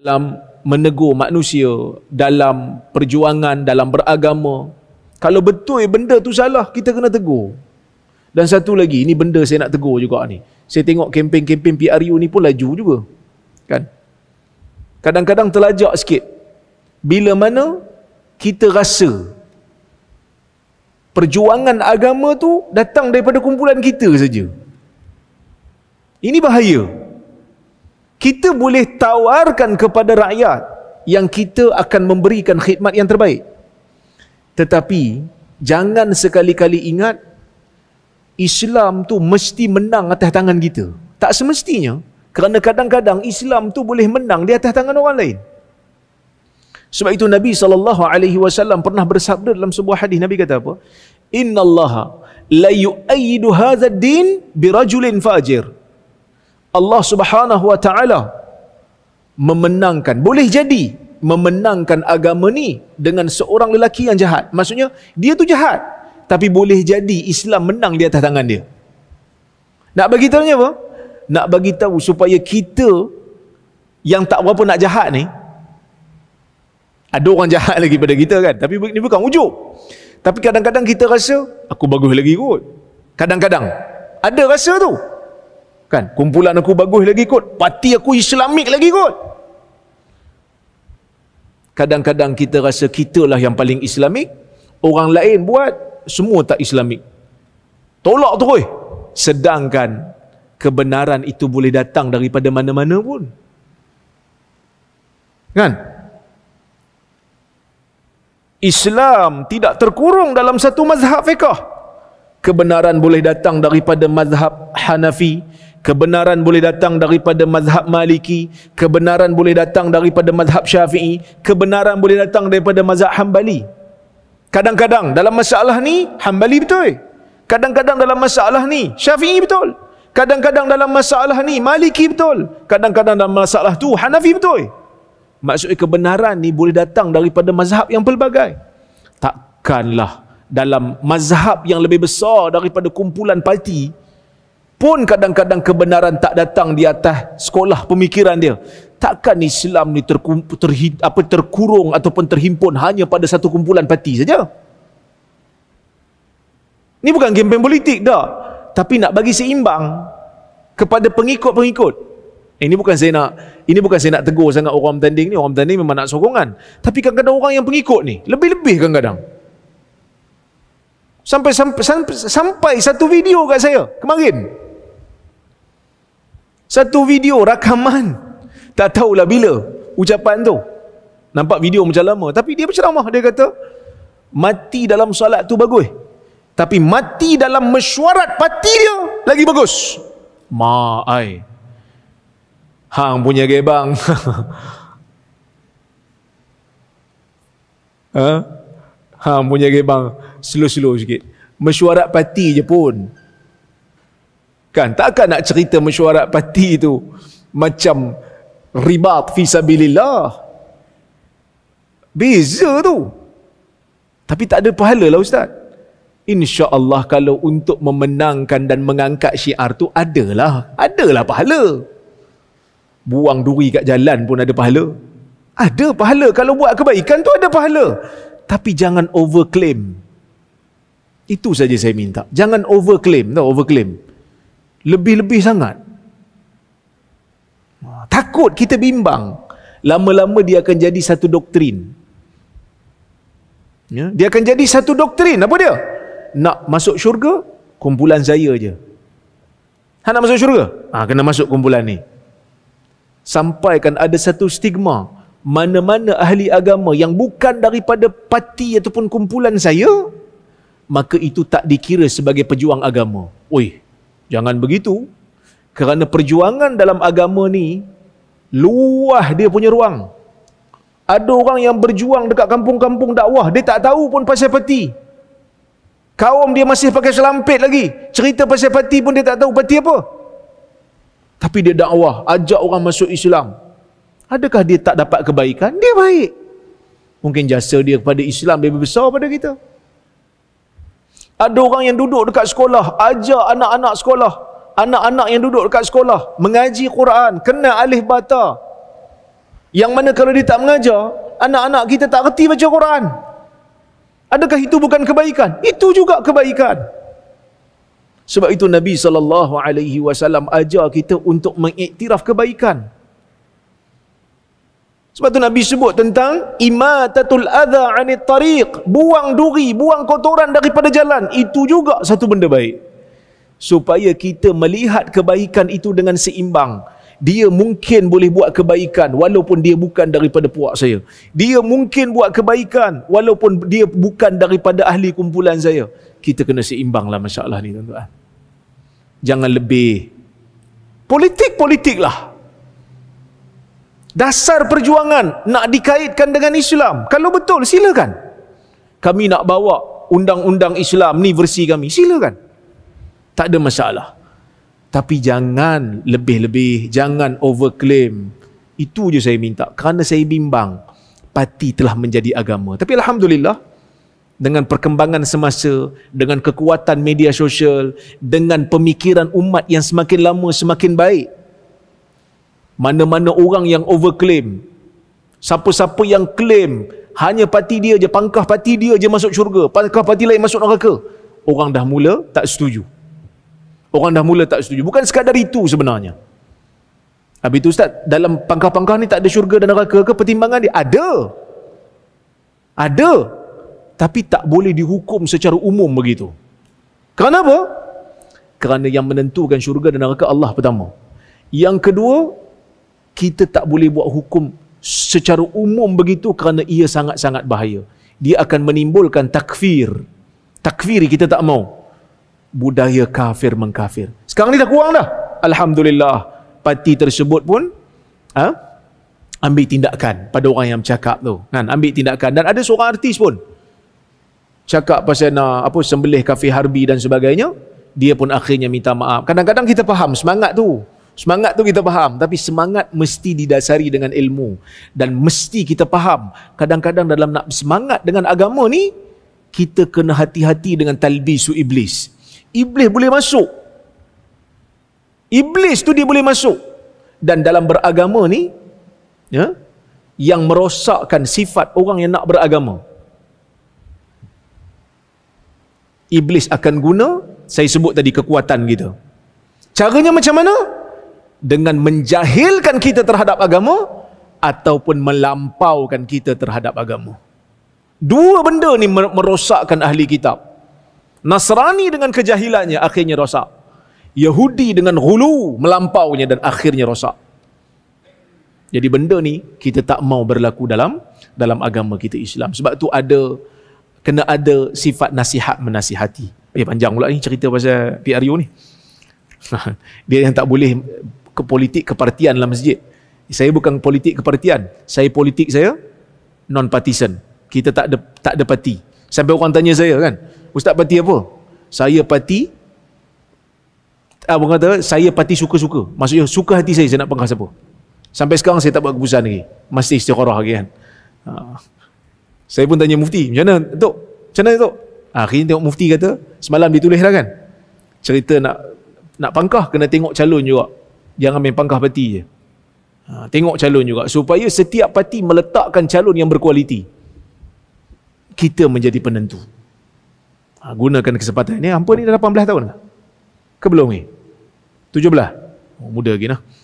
dalam menegur manusia dalam perjuangan dalam beragama kalau betul benda tu salah kita kena tegur dan satu lagi ini benda saya nak tegur juga ni saya tengok kempen-kempen PRU ni pun laju juga kan kadang-kadang terlajak sikit bila mana kita rasa perjuangan agama tu datang daripada kumpulan kita saja ini bahaya kita boleh tawarkan kepada rakyat yang kita akan memberikan khidmat yang terbaik. Tetapi jangan sekali-kali ingat Islam tu mesti menang atas tangan kita. Tak semestinya kerana kadang-kadang Islam tu boleh menang di atas tangan orang lain. Sebab itu Nabi saw pernah bersabda dalam sebuah hadis Nabi kata apa? Innallaha la yu'ayyidu hadzal din birajulin fajir. Allah Subhanahu Wa Taala memenangkan. Boleh jadi memenangkan agama ni dengan seorang lelaki yang jahat. Maksudnya dia tu jahat tapi boleh jadi Islam menang di atas tangan dia. Nak bagi tahu ni apa? Nak bagi tahu supaya kita yang tak berapa nak jahat ni ada orang jahat lagi pada kita kan tapi ini bukan wujud tapi kadang-kadang kita rasa aku bagus lagi kot kadang-kadang ada rasa tu Kan? Kumpulan aku bagus lagi kot. Parti aku islamik lagi kot. Kadang-kadang kita rasa kitalah yang paling islamik. Orang lain buat, semua tak islamik. Tolak tu kot. Sedangkan kebenaran itu boleh datang daripada mana-mana pun. Kan? Islam tidak terkurung dalam satu mazhab fiqah kebenaran boleh datang daripada mazhab Hanafi kebenaran boleh datang daripada mazhab Maliki kebenaran boleh datang daripada mazhab Syafi'i kebenaran boleh datang daripada mazhab Hambali kadang-kadang dalam masalah ni Hambali betul kadang-kadang dalam masalah ni Syafi'i betul kadang-kadang dalam masalah ni Maliki betul kadang-kadang dalam masalah tu Hanafi betul maksudnya kebenaran ni boleh datang daripada mazhab yang pelbagai takkanlah dalam mazhab yang lebih besar daripada kumpulan parti pun kadang-kadang kebenaran tak datang di atas sekolah pemikiran dia takkan Islam ni terkumpul ter, apa terkurung ataupun terhimpun hanya pada satu kumpulan parti saja ni bukan kempen politik dah tapi nak bagi seimbang kepada pengikut-pengikut eh, ini bukan saya nak ini bukan saya nak tegur sangat orang bertanding ni orang bertanding memang nak sokongan tapi kadang-kadang orang yang pengikut ni lebih-lebih kadang-kadang sampai, sampai sampai sampai satu video kat saya kemarin. Satu video rakaman. Tak tahulah bila ucapan tu. Nampak video macam lama tapi dia berceramah dia kata mati dalam solat tu bagus. Tapi mati dalam mesyuarat parti dia lagi bagus. Ma ai. Hang punya gebang. Ha? ha, punya gebang slow-slow sikit. Mesyuarat parti je pun. Kan, takkan nak cerita mesyuarat parti tu macam ribat fi sabilillah. Beza tu. Tapi tak ada pahala lah Ustaz. Allah kalau untuk memenangkan dan mengangkat syiar tu adalah, adalah pahala. Buang duri kat jalan pun ada pahala. Ada pahala. Kalau buat kebaikan tu ada pahala tapi jangan overclaim. Itu saja saya minta. Jangan overclaim, tak overclaim. Lebih-lebih sangat. Ha, takut kita bimbang. Lama-lama dia akan jadi satu doktrin. Ya? Dia akan jadi satu doktrin. Apa dia? Nak masuk syurga? Kumpulan saya je. Ha, nak masuk syurga? Ha, kena masuk kumpulan ni. Sampaikan ada satu stigma. Stigma mana-mana ahli agama yang bukan daripada parti ataupun kumpulan saya, maka itu tak dikira sebagai pejuang agama. Oi, jangan begitu. Kerana perjuangan dalam agama ni, luah dia punya ruang. Ada orang yang berjuang dekat kampung-kampung dakwah, dia tak tahu pun pasal parti. Kaum dia masih pakai selampit lagi. Cerita pasal parti pun dia tak tahu parti apa. Tapi dia dakwah, ajak orang masuk Islam. Adakah dia tak dapat kebaikan? Dia baik. Mungkin jasa dia kepada Islam lebih besar pada kita. Ada orang yang duduk dekat sekolah, ajar anak-anak sekolah. Anak-anak yang duduk dekat sekolah, mengaji Quran, kena alif bata. Yang mana kalau dia tak mengajar, anak-anak kita tak reti baca Quran. Adakah itu bukan kebaikan? Itu juga kebaikan. Sebab itu Nabi saw ajar kita untuk mengiktiraf kebaikan. Sebab tu Nabi sebut tentang imatatul adha anit tariq, buang duri, buang kotoran daripada jalan. Itu juga satu benda baik. Supaya kita melihat kebaikan itu dengan seimbang. Dia mungkin boleh buat kebaikan walaupun dia bukan daripada puak saya. Dia mungkin buat kebaikan walaupun dia bukan daripada ahli kumpulan saya. Kita kena seimbanglah masalah ni tuan-tuan. Jangan lebih politik-politiklah dasar perjuangan nak dikaitkan dengan Islam. Kalau betul, silakan. Kami nak bawa undang-undang Islam ni versi kami. Silakan. Tak ada masalah. Tapi jangan lebih-lebih, jangan overclaim. Itu je saya minta. Kerana saya bimbang, parti telah menjadi agama. Tapi Alhamdulillah, dengan perkembangan semasa, dengan kekuatan media sosial, dengan pemikiran umat yang semakin lama semakin baik, mana-mana orang yang overclaim siapa-siapa yang claim hanya parti dia je pangkah parti dia je masuk syurga pangkah parti lain masuk neraka orang dah mula tak setuju orang dah mula tak setuju bukan sekadar itu sebenarnya habis itu ustaz dalam pangkah-pangkah ni tak ada syurga dan neraka ke pertimbangan dia ada ada tapi tak boleh dihukum secara umum begitu kenapa kerana yang menentukan syurga dan neraka Allah pertama yang kedua kita tak boleh buat hukum secara umum begitu kerana ia sangat-sangat bahaya. Dia akan menimbulkan takfir. Takfir kita tak mau. Budaya kafir mengkafir. Sekarang ni dah kurang dah. Alhamdulillah. Parti tersebut pun ha? ambil tindakan pada orang yang cakap tu. Kan? Ambil tindakan. Dan ada seorang artis pun cakap pasal nak apa sembelih kafir harbi dan sebagainya. Dia pun akhirnya minta maaf. Kadang-kadang kita faham semangat tu. Semangat tu kita faham, tapi semangat mesti didasari dengan ilmu dan mesti kita faham. Kadang-kadang dalam nak semangat dengan agama ni, kita kena hati-hati dengan talbisu iblis. Iblis boleh masuk. Iblis tu dia boleh masuk. Dan dalam beragama ni, ya, yang merosakkan sifat orang yang nak beragama. Iblis akan guna, saya sebut tadi kekuatan kita. Caranya macam mana? dengan menjahilkan kita terhadap agama ataupun melampaukan kita terhadap agama. Dua benda ni merosakkan ahli kitab. Nasrani dengan kejahilannya akhirnya rosak. Yahudi dengan gulu melampaunya dan akhirnya rosak. Jadi benda ni kita tak mau berlaku dalam dalam agama kita Islam. Sebab tu ada kena ada sifat nasihat menasihati. Eh panjang pula ni cerita pasal PRU ni. Dia yang tak boleh ke politik kepartian dalam masjid. Saya bukan politik kepartian. Saya politik saya non-partisan. Kita tak ada, tak ada parti. Sampai orang tanya saya kan, Ustaz parti apa? Saya parti, abang ah, kata, saya parti suka-suka. Maksudnya suka hati saya, saya nak pangkas apa. Sampai sekarang saya tak buat keputusan lagi. Masih istiqarah lagi kan. Ha. Saya pun tanya mufti, macam mana tu? Macam mana tu? Ha, ah, akhirnya tengok mufti kata, semalam ditulis dah kan. Cerita nak nak pangkah, kena tengok calon juga jangan main pangkah parti je. Ha, tengok calon juga. Supaya setiap parti meletakkan calon yang berkualiti. Kita menjadi penentu. Ha, gunakan kesempatan. Ini Ampun ni dah 18 tahun ke? Ke belum ni? 17? Oh, muda lagi lah.